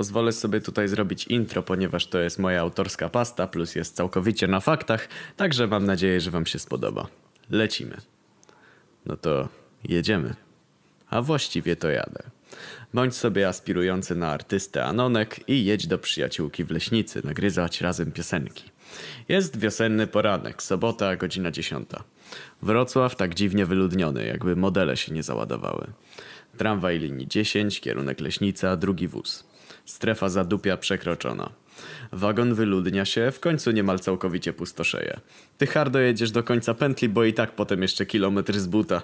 Pozwolę sobie tutaj zrobić intro, ponieważ to jest moja autorska pasta, plus jest całkowicie na faktach, także mam nadzieję, że Wam się spodoba. Lecimy. No to jedziemy. A właściwie to jadę. Bądź sobie aspirujący na artystę Anonek i jedź do przyjaciółki w leśnicy, nagryzać razem piosenki. Jest wiosenny poranek, sobota, godzina 10. Wrocław tak dziwnie wyludniony, jakby modele się nie załadowały. Tramwaj linii 10, kierunek Leśnica, drugi wóz. Strefa zadupia przekroczona. Wagon wyludnia się, w końcu niemal całkowicie pustoszeje. Ty hardo jedziesz do końca pętli, bo i tak potem jeszcze kilometr z buta.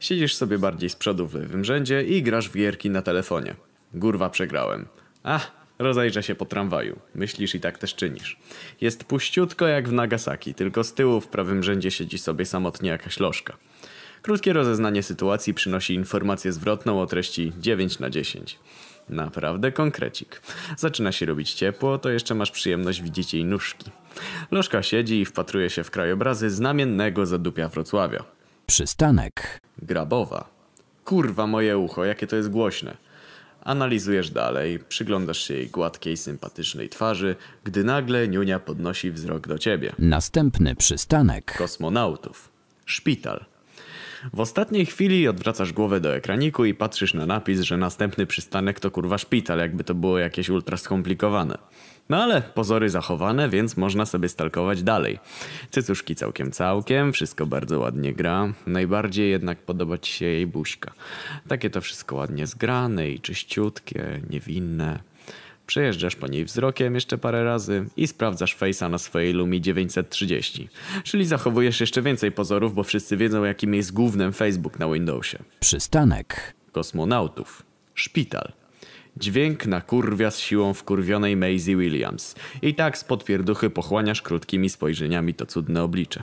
Siedzisz sobie bardziej z przodu w lewym rzędzie i grasz w gierki na telefonie. Gurwa przegrałem. Ach, rozejrzę się po tramwaju. Myślisz i tak też czynisz. Jest puściutko jak w Nagasaki, tylko z tyłu w prawym rzędzie siedzi sobie samotnie jakaś lożka. Krótkie rozeznanie sytuacji przynosi informację zwrotną o treści 9 na 10. Naprawdę konkrecik. Zaczyna się robić ciepło, to jeszcze masz przyjemność widzieć jej nóżki. Lożka siedzi i wpatruje się w krajobrazy znamiennego zadupia Wrocławia. Przystanek. Grabowa. Kurwa moje ucho, jakie to jest głośne. Analizujesz dalej, przyglądasz się jej gładkiej, sympatycznej twarzy, gdy nagle Niunia podnosi wzrok do ciebie. Następny przystanek. Kosmonautów. Szpital. W ostatniej chwili odwracasz głowę do ekraniku i patrzysz na napis, że następny przystanek to kurwa szpital, jakby to było jakieś ultra skomplikowane. No ale pozory zachowane, więc można sobie stalkować dalej. Cycuszki całkiem całkiem, wszystko bardzo ładnie gra. Najbardziej jednak podoba ci się jej buźka. Takie to wszystko ładnie zgrane i czyściutkie, niewinne. Przejeżdżasz po niej wzrokiem jeszcze parę razy i sprawdzasz face'a na swojej Lumi 930. Czyli zachowujesz jeszcze więcej pozorów, bo wszyscy wiedzą jakim jest głównym Facebook na Windowsie. Przystanek. Kosmonautów. Szpital. Dźwięk na kurwia z siłą wkurwionej Maisie Williams. I tak spod pierduchy pochłaniasz krótkimi spojrzeniami to cudne oblicze.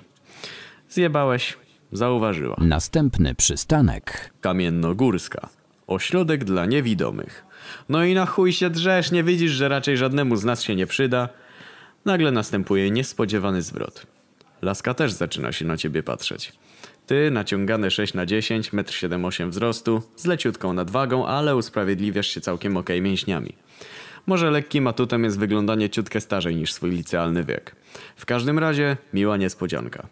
Zjebałeś, zauważyła. Następny przystanek. Kamiennogórska. Ośrodek dla niewidomych. No i na chuj się drzesz, nie widzisz, że raczej żadnemu z nas się nie przyda. Nagle następuje niespodziewany zwrot. Laska też zaczyna się na ciebie patrzeć. Ty, naciągany 6 na 10, 1,78 m wzrostu, z leciutką nadwagą, ale usprawiedliwiasz się całkiem okęj mięśniami. Może lekkim atutem jest wyglądanie ciutkę starzej niż swój licealny wiek. W każdym razie miła niespodzianka.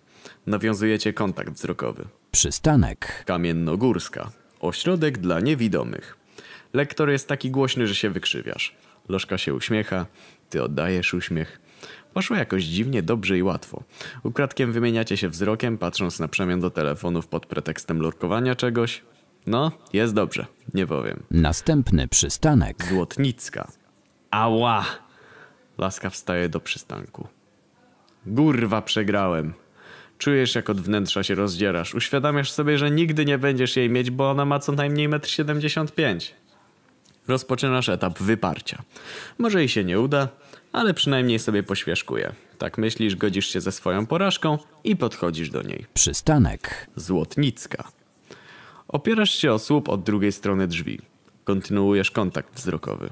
Nawiązujecie kontakt wzrokowy. Przystanek. Kamiennogórska. Ośrodek dla niewidomych. Lektor jest taki głośny, że się wykrzywiasz. Lożka się uśmiecha, ty oddajesz uśmiech. Poszło jakoś dziwnie, dobrze i łatwo. Ukradkiem wymieniacie się wzrokiem, patrząc na przemian do telefonów pod pretekstem lurkowania czegoś. No, jest dobrze, nie powiem. Następny przystanek. Złotnicka. Ała! Laska wstaje do przystanku. Gurwa, przegrałem. Czujesz, jak od wnętrza się rozdzierasz. Uświadamiasz sobie, że nigdy nie będziesz jej mieć, bo ona ma co najmniej 1,75 m. Rozpoczynasz etap wyparcia. Może i się nie uda, ale przynajmniej sobie poświeszkuje. Tak myślisz, godzisz się ze swoją porażką i podchodzisz do niej. Przystanek. Złotnicka. Opierasz się o słup od drugiej strony drzwi. Kontynuujesz kontakt wzrokowy.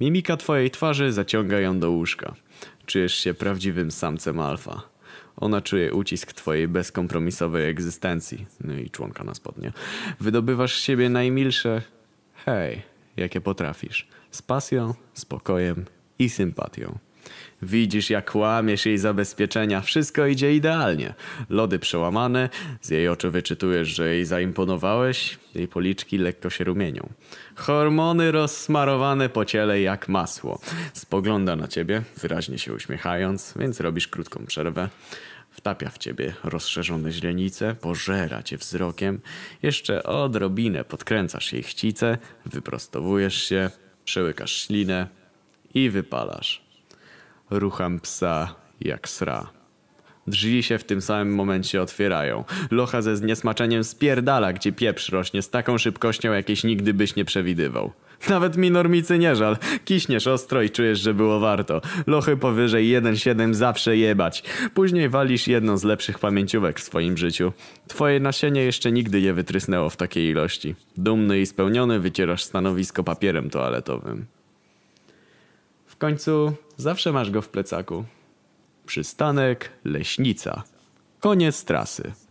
Mimika twojej twarzy zaciąga ją do łóżka. Czujesz się prawdziwym samcem alfa. Ona czuje ucisk twojej bezkompromisowej egzystencji. No i członka na spodnie. Wydobywasz z siebie najmilsze hej, jakie potrafisz. Z pasją, spokojem i sympatią. Widzisz, jak łamiesz jej zabezpieczenia. Wszystko idzie idealnie. Lody przełamane, z jej oczu wyczytujesz, że jej zaimponowałeś, jej policzki lekko się rumienią. Hormony rozsmarowane po ciele jak masło. Spogląda na ciebie, wyraźnie się uśmiechając, więc robisz krótką przerwę. Wtapia w ciebie rozszerzone źrenice, pożera cię wzrokiem. Jeszcze odrobinę podkręcasz jej chcice, wyprostowujesz się, przełykasz ślinę i wypalasz. Rucham psa jak sra. Drzwi się w tym samym momencie otwierają. Locha ze zniesmaczeniem spierdala, gdzie pieprz rośnie z taką szybkością, jakiejś nigdy byś nie przewidywał. Nawet mi normicy nie żal. Kiśniesz ostro i czujesz, że było warto. Lochy powyżej 1,7 zawsze jebać. Później walisz jedną z lepszych pamięciówek w swoim życiu. Twoje nasienie jeszcze nigdy nie wytrysnęło w takiej ilości. Dumny i spełniony wycierasz stanowisko papierem toaletowym. W końcu Zawsze masz go w plecaku. Przystanek Leśnica. Koniec trasy.